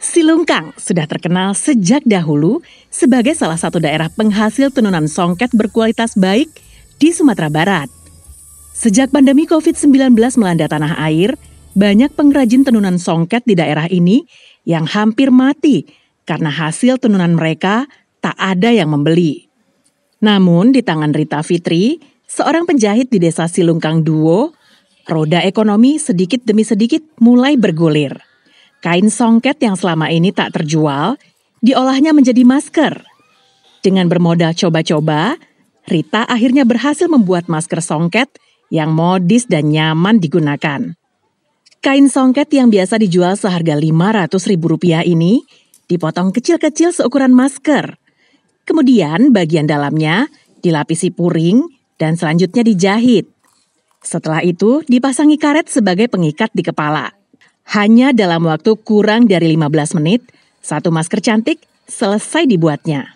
Silungkang sudah terkenal sejak dahulu sebagai salah satu daerah penghasil tenunan songket berkualitas baik di Sumatera Barat. Sejak pandemi COVID-19 melanda tanah air, banyak pengrajin tenunan songket di daerah ini yang hampir mati karena hasil tenunan mereka tak ada yang membeli. Namun di tangan Rita Fitri, seorang penjahit di desa Silungkang Duo, roda ekonomi sedikit demi sedikit mulai bergulir. Kain songket yang selama ini tak terjual diolahnya menjadi masker. Dengan bermodal coba-coba, Rita akhirnya berhasil membuat masker songket yang modis dan nyaman digunakan. Kain songket yang biasa dijual seharga rp rupiah ini dipotong kecil-kecil seukuran masker. Kemudian bagian dalamnya dilapisi puring dan selanjutnya dijahit. Setelah itu dipasangi karet sebagai pengikat di kepala. Hanya dalam waktu kurang dari 15 menit, satu masker cantik selesai dibuatnya.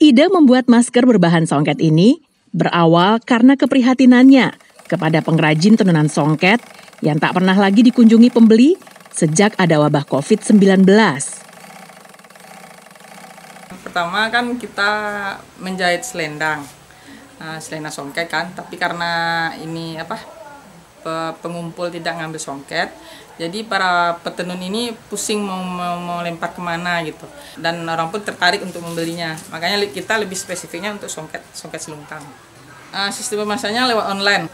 Ide membuat masker berbahan songket ini berawal karena keprihatinannya kepada pengrajin tenunan songket yang tak pernah lagi dikunjungi pembeli sejak ada wabah COVID-19. Pertama kan kita menjahit selendang, nah, songket kan, tapi karena ini apa pengumpul tidak ngambil songket jadi para petenun ini pusing mau, mau mau lempar kemana gitu dan orang pun tertarik untuk membelinya makanya kita lebih spesifiknya untuk songket songket selungkang uh, ah, sistem pemasannya lewat online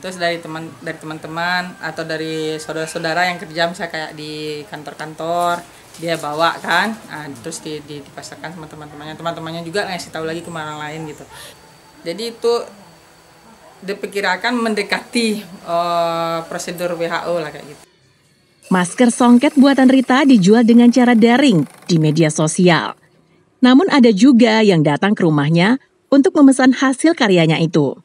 terus dari teman dari teman-teman atau dari saudara-saudara yang kerja misalnya kayak di kantor-kantor dia bawa kan uh, terus di, di, dipasarkan sama teman-temannya teman-temannya juga ngasih tahu lagi ke orang lain gitu jadi itu diperkirakan mendekati uh, prosedur WHO lah kayak gitu. Masker songket buatan Rita dijual dengan cara daring di media sosial. Namun ada juga yang datang ke rumahnya untuk memesan hasil karyanya itu.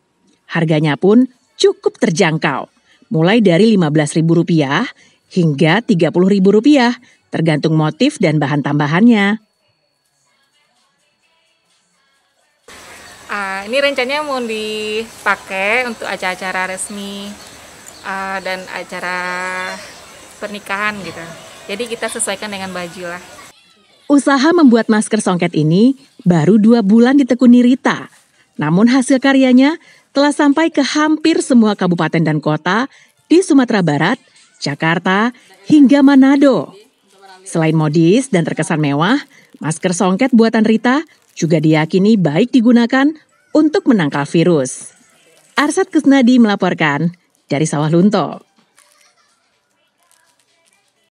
Harganya pun cukup terjangkau, mulai dari Rp15.000 hingga Rp30.000 tergantung motif dan bahan tambahannya. uh, ini rencananya mau dipakai untuk acara-acara resmi uh, dan acara pernikahan gitu jadi kita sesuaikan dengan baju lah usaha membuat masker songket ini baru dua bulan ditekuni Rita namun hasil karyanya telah sampai ke hampir semua kabupaten dan kota di Sumatera Barat, Jakarta, hingga Manado. Selain modis dan terkesan mewah, masker songket buatan Rita juga diyakini baik digunakan untuk menangkal virus. Arsat Kusnadi melaporkan dari Sawah Lunto.